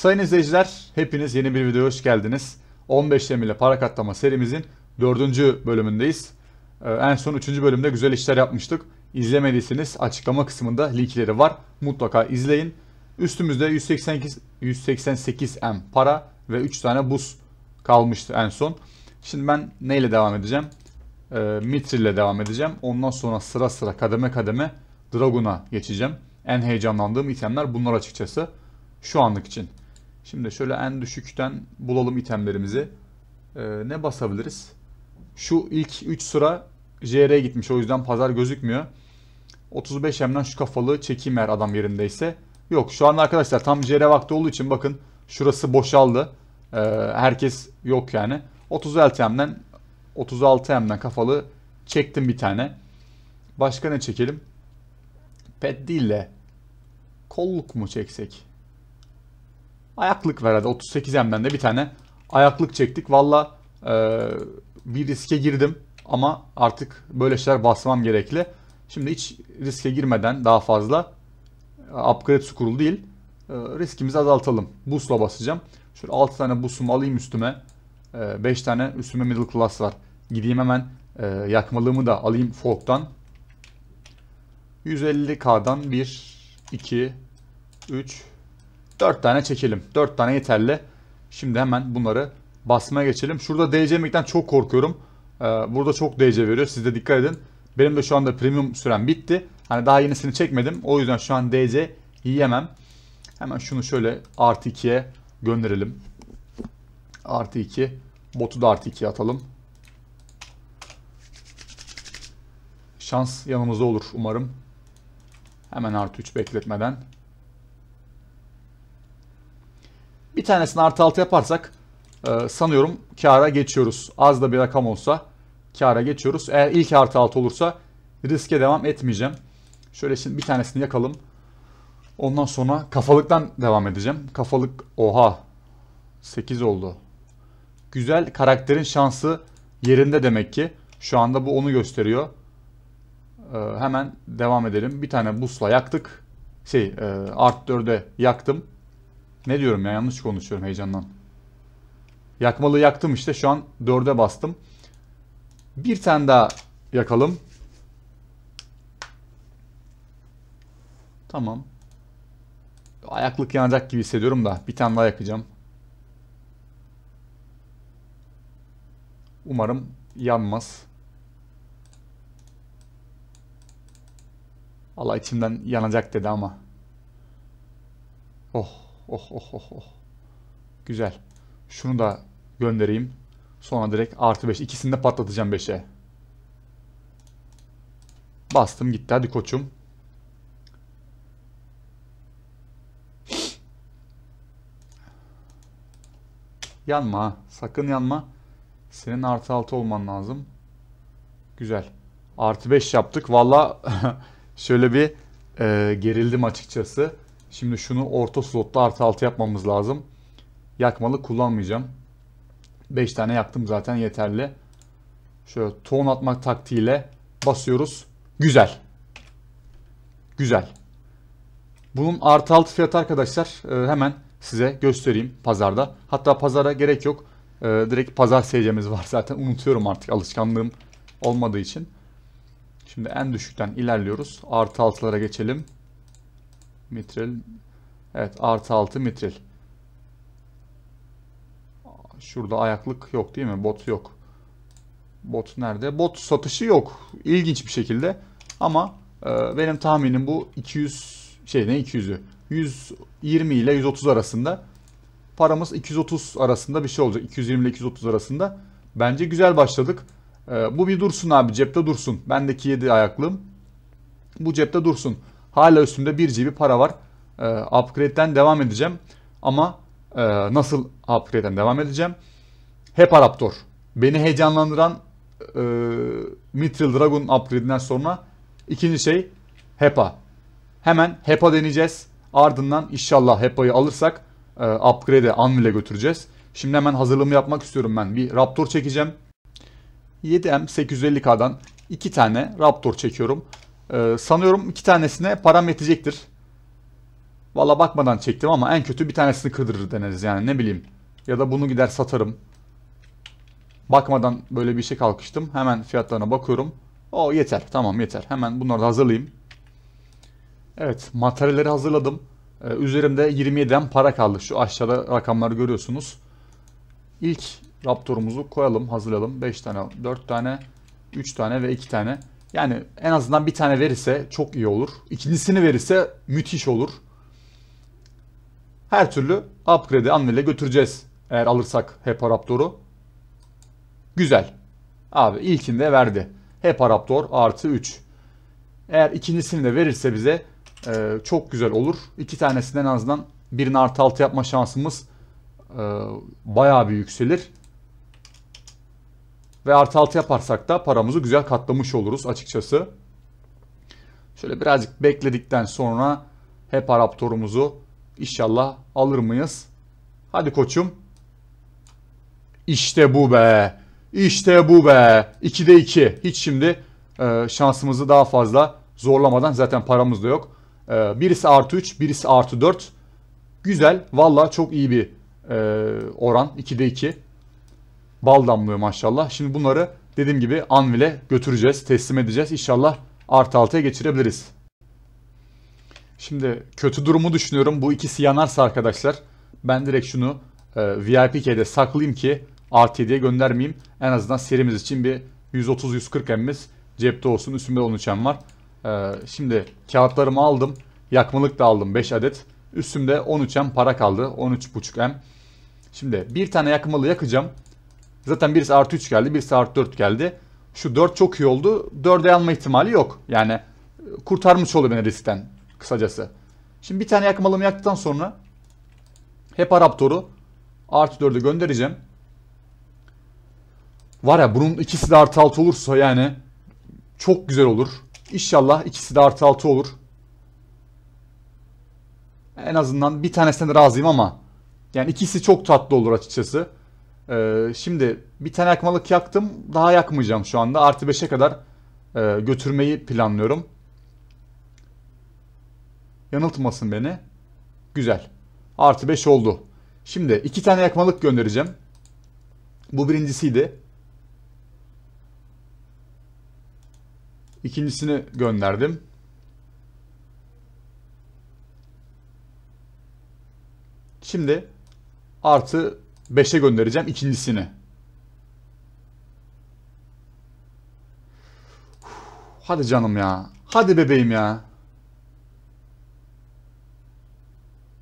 Sayın izleyiciler hepiniz yeni bir videoya hoş geldiniz. 15 işlem ile para katlama serimizin 4. bölümündeyiz. Ee, en son 3. bölümde güzel işler yapmıştık. İzlemediyseniz açıklama kısmında linkleri var. Mutlaka izleyin. Üstümüzde 188, 188M para ve 3 tane buz kalmıştı en son. Şimdi ben neyle devam edeceğim? Ee, Mitri ile devam edeceğim. Ondan sonra sıra sıra kademe kademe Dragon'a geçeceğim. En heyecanlandığım itemler bunlar açıkçası. Şu anlık için. Şimdi şöyle en düşükten bulalım itemlerimizi. Ee, ne basabiliriz? Şu ilk 3 sıra JR'ye gitmiş. O yüzden pazar gözükmüyor. 35 M'den şu kafalı çekeyim eğer adam yerindeyse. Yok şu an arkadaşlar tam JR vakti olduğu için bakın şurası boşaldı. Ee, herkes yok yani. 36 M'den 36 M'den kafalı çektim bir tane. Başka ne çekelim? Pet değil de kolluk mu çeksek? ayaklık verdi herhalde. 38M'den de bir tane ayaklık çektik. Valla e, bir riske girdim ama artık böyle şeyler basmam gerekli. Şimdi hiç riske girmeden daha fazla e, upgrade skurul değil e, riskimizi azaltalım. Busla basacağım. Şöyle 6 tane busumu alayım üstüme. E, tane üstüme middle class var. Gideyim hemen e, yakmalığımı da alayım forktan 150k'dan 1, 2, 3, 4 tane çekelim. 4 tane yeterli. Şimdi hemen bunları basmaya geçelim. Şurada DC yemekten çok korkuyorum. Ee, burada çok DC veriyor. Siz de dikkat edin. Benim de şu anda premium sürem bitti. Hani daha yenisini çekmedim. O yüzden şu an DC yiyemem. Hemen şunu şöyle artı 2'ye gönderelim. Artı 2. Botu da artı 2'ye atalım. Şans yanımızda olur umarım. Hemen artı 3 bekletmeden. Bir tanesini artı altı yaparsak e, sanıyorum kara geçiyoruz. Az da bir rakam olsa kara geçiyoruz. Eğer ilk artı altı olursa riske devam etmeyeceğim. Şöyle şimdi bir tanesini yakalım. Ondan sonra kafalıktan devam edeceğim. Kafalık oha 8 oldu. Güzel karakterin şansı yerinde demek ki. Şu anda bu onu gösteriyor. Ee, hemen devam edelim. Bir tane busla yaktık. Şey e, art 4'e yaktım. Ne diyorum ya yanlış konuşuyorum heyecandan. Yakmalı yaktım işte şu an 4'e bastım. Bir tane daha yakalım. Tamam. Ayaklık yanacak gibi hissediyorum da bir tane daha yakacağım. Umarım yanmaz. Allah içimden yanacak dedi ama. Oh. Oh oh oh oh. Güzel. Şunu da göndereyim. Sonra direkt artı 5. İkisini de patlatacağım 5'e. Bastım gitti. Hadi koçum. Yanma. Sakın yanma. Senin artı 6 olman lazım. Güzel. Artı 5 yaptık. Valla şöyle bir e, gerildim açıkçası. Şimdi şunu orta slotta artı 6 yapmamız lazım. Yakmalı kullanmayacağım. 5 tane yaktım zaten yeterli. Şöyle ton atmak taktiğiyle basıyoruz. Güzel. Güzel. Bunun artı 6 fiyatı arkadaşlar e, hemen size göstereyim pazarda. Hatta pazara gerek yok. E, direkt pazar seyircimiz var zaten. Unutuyorum artık alışkanlığım olmadığı için. Şimdi en düşükten ilerliyoruz. Artı 6'lara geçelim mitril evet artı 6 mitril. Şurada ayaklık yok değil mi? Bot yok. Bot nerede? Bot satışı yok. İlginç bir şekilde. Ama e, benim tahminim bu 200 şey ne 200'ü? 120 ile 130 arasında. Paramız 230 arasında bir şey olacak. 220 ile 230 arasında. Bence güzel başladık. E, bu bir dursun abi cepte dursun. Bendeki 7 ayaklığım. Bu cepte dursun. Hala üstümde 1 GB para var. E, upgrade'den devam edeceğim. Ama e, nasıl upgrade'den devam edeceğim? Hep Raptor. Beni heyecanlandıran e, Mithril Dragon upgrade'inden sonra ikinci şey HEPA. Hemen HEPA deneyeceğiz. Ardından inşallah HEPA'yı alırsak e, upgrade'e Anvil'e götüreceğiz. Şimdi hemen hazırlığımı yapmak istiyorum ben. Bir Raptor çekeceğim. 7M 850K'dan 2 tane Raptor çekiyorum. Ee, sanıyorum iki tanesine param yetecektir. Valla bakmadan çektim ama en kötü bir tanesini kırdırır deneriz yani ne bileyim. Ya da bunu gider satarım. Bakmadan böyle bir şey kalkıştım. Hemen fiyatlarına bakıyorum. O yeter tamam yeter. Hemen bunları da hazırlayayım. Evet materyalleri hazırladım. Ee, üzerimde 27'den para kaldı. Şu aşağıda rakamları görüyorsunuz. İlk Raptor'umuzu koyalım hazırlayalım. 5 tane 4 tane 3 tane ve 2 tane. Yani en azından bir tane verirse çok iyi olur. İkincisini verirse müthiş olur. Her türlü upgrade'i Anvil'e götüreceğiz. Eğer alırsak Heparaptor'u. Güzel. Abi ilkinde verdi. Heparaptor artı 3. Eğer ikincisini de verirse bize e, çok güzel olur. İki tanesinden en azından birini artı altı yapma şansımız e, bayağı bir yükselir. Ve artı 6 yaparsak da paramızı güzel katlamış oluruz açıkçası. Şöyle birazcık bekledikten sonra hep Arap inşallah alır mıyız? Hadi koçum. İşte bu be. İşte bu be. 2'de 2. Hiç şimdi e, şansımızı daha fazla zorlamadan zaten paramız da yok. E, birisi artı 3, birisi artı 4. Güzel. Valla çok iyi bir e, oran. 2'de 2 bal damlıyor maşallah. Şimdi bunları dediğim gibi Anvil'e götüreceğiz, teslim edeceğiz. İnşallah artı altıya geçirebiliriz. Şimdi kötü durumu düşünüyorum. Bu ikisi yanarsa arkadaşlar ben direkt şunu e, VIP saklayayım ki artı 7'ye göndermeyeyim. En azından serimiz için bir 130-140 emimiz cepte olsun. Üstümde 13 em var. E, şimdi kağıtlarımı aldım. Yakmalık da aldım 5 adet. Üstümde 13 em para kaldı. 13,5 em Şimdi bir tane yakmalı yakacağım. Zaten birisi artı 3 geldi, birisi artı 4 geldi. Şu 4 çok iyi oldu. 4'e alma ihtimali yok. Yani e, kurtarmış oldu beni riskten kısacası. Şimdi bir tane yakmalımı yaktıktan sonra hep Raptor'u artı 4'e göndereceğim. Var ya bunun ikisi de artı 6 olursa yani çok güzel olur. İnşallah ikisi de artı 6 olur. En azından bir tanesinden razıyım ama yani ikisi çok tatlı olur açıkçası. Ee, şimdi bir tane yakmalık yaktım. Daha yakmayacağım şu anda. Artı 5'e kadar e, götürmeyi planlıyorum. Yanıltmasın beni. Güzel. Artı 5 oldu. Şimdi iki tane yakmalık göndereceğim. Bu birincisiydi. İkincisini gönderdim. Şimdi artı 5'e göndereceğim ikincisini. Hadi canım ya. Hadi bebeğim ya.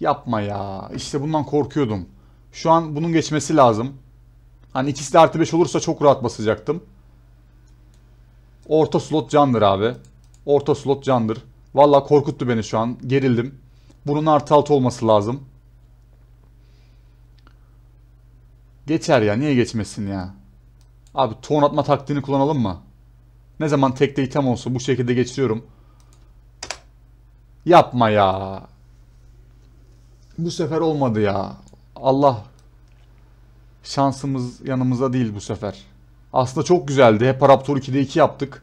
Yapma ya. İşte bundan korkuyordum. Şu an bunun geçmesi lazım. Hani ikisi de artı 5 olursa çok rahat basacaktım. Orta slot candır abi. Orta slot candır. Valla korkuttu beni şu an. Gerildim. Bunun artı 6 olması lazım. Geçer ya. Niye geçmesin ya? Abi ton atma taktiğini kullanalım mı? Ne zaman tekte item olsun bu şekilde geçiriyorum. Yapma ya. Bu sefer olmadı ya. Allah şansımız yanımıza değil bu sefer. Aslında çok güzeldi. Hep Raptor 2'de 2 yaptık.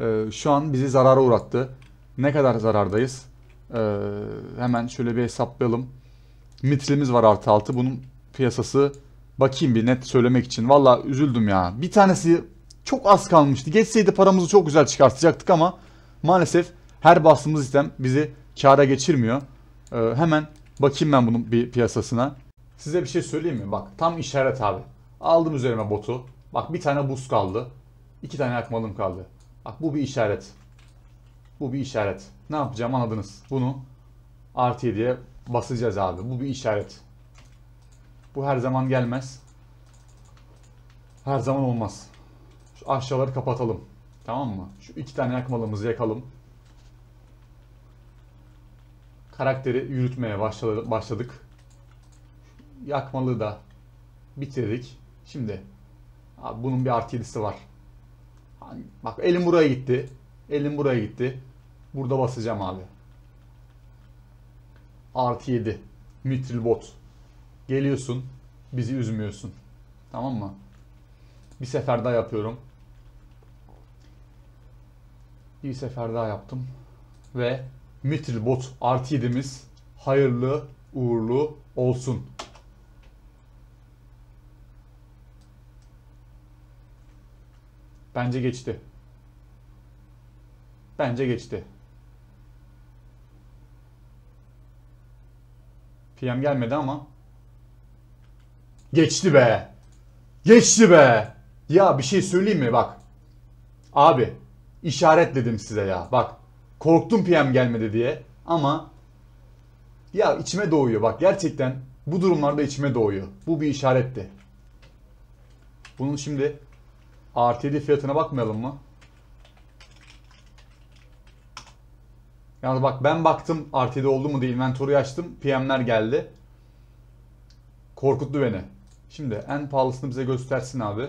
Ee, şu an bizi zarara uğrattı. Ne kadar zarardayız? Ee, hemen şöyle bir hesaplayalım. Mitrimiz var artı altı. Bunun piyasası. Bakayım bir net söylemek için. Valla üzüldüm ya. Bir tanesi çok az kalmıştı. Geçseydi paramızı çok güzel çıkartacaktık ama maalesef her bastığımız sistem bizi kâra geçirmiyor. Ee, hemen bakayım ben bunun bir piyasasına. Size bir şey söyleyeyim mi? Bak tam işaret abi. Aldım üzerime botu. Bak bir tane buz kaldı. iki tane akmalım kaldı. Bak bu bir işaret. Bu bir işaret. Ne yapacağım anladınız. Bunu artı 7'ye basacağız abi. Bu bir işaret. Bu her zaman gelmez. Her zaman olmaz. Şu aşağıları kapatalım. Tamam mı? Şu iki tane yakmalımızı yakalım. Karakteri yürütmeye başladık. Yakmalı da bitirdik. Şimdi abi bunun bir artı var. Hani, bak elim buraya gitti. Elim buraya gitti. Burada basacağım abi. Artı 7. Mitril bot. Geliyorsun. Bizi üzmüyorsun. Tamam mı? Bir sefer daha yapıyorum. Bir sefer daha yaptım. Ve Mitrilbot artı 7'miz hayırlı uğurlu olsun. Bence geçti. Bence geçti. PM gelmedi ama Geçti be. Geçti be. Ya bir şey söyleyeyim mi bak. Abi işaret dedim size ya. Bak korktum PM gelmedi diye ama ya içime doğuyor bak gerçekten bu durumlarda içime doğuyor. Bu bir işaretti. Bunun şimdi RTD fiyatına bakmayalım mı? Yalnız bak ben baktım RTD oldu mu diye inventory açtım. PM'ler geldi. Korkuttu beni. Şimdi en pahalısını bize göstersin abi.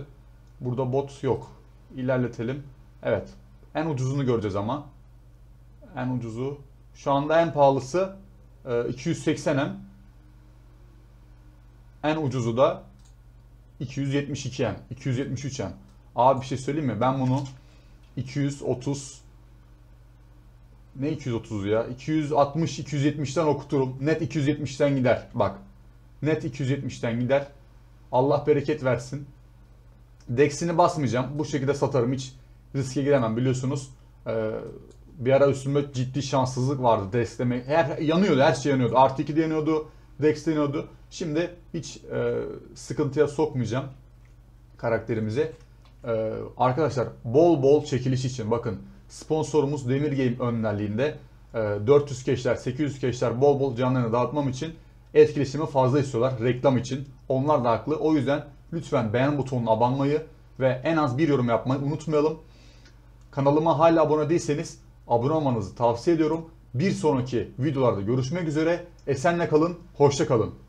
Burada bot yok. İlerletelim. Evet. En ucuzunu göreceğiz ama. En ucuzu. Şu anda en pahalısı 280M. E, en ucuzu da 272M. 273M. Abi bir şey söyleyeyim mi? Ben bunu 230 ne 230 ya? 260 270'ten okuturum. Net 270'ten gider. Bak. Net 270'ten gider. Allah bereket versin. Dex'ini basmayacağım. Bu şekilde satarım. Hiç riske giremem biliyorsunuz. Ee, bir ara üstümde ciddi şanssızlık vardı Dex'te. Her, yanıyordu. Her şey yanıyordu. Artı 2 yanıyordu. Dex'te yanıyordu. Şimdi hiç e, sıkıntıya sokmayacağım karakterimizi. Ee, arkadaşlar bol bol çekiliş için bakın sponsorumuz Demir Game önderliğinde e, 400 keşler 800 keşler bol bol canlarını dağıtmam için etkileşimi fazla istiyorlar reklam için. Onlar da haklı. O yüzden lütfen beğen butonuna abanmayı ve en az bir yorum yapmayı unutmayalım. Kanalıma hala abone değilseniz abone olmanızı tavsiye ediyorum. Bir sonraki videolarda görüşmek üzere. Esenle kalın, hoşça kalın.